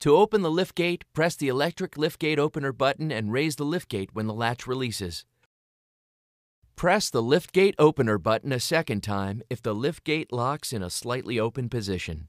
To open the liftgate, press the electric liftgate opener button and raise the liftgate when the latch releases. Press the liftgate opener button a second time if the liftgate locks in a slightly open position.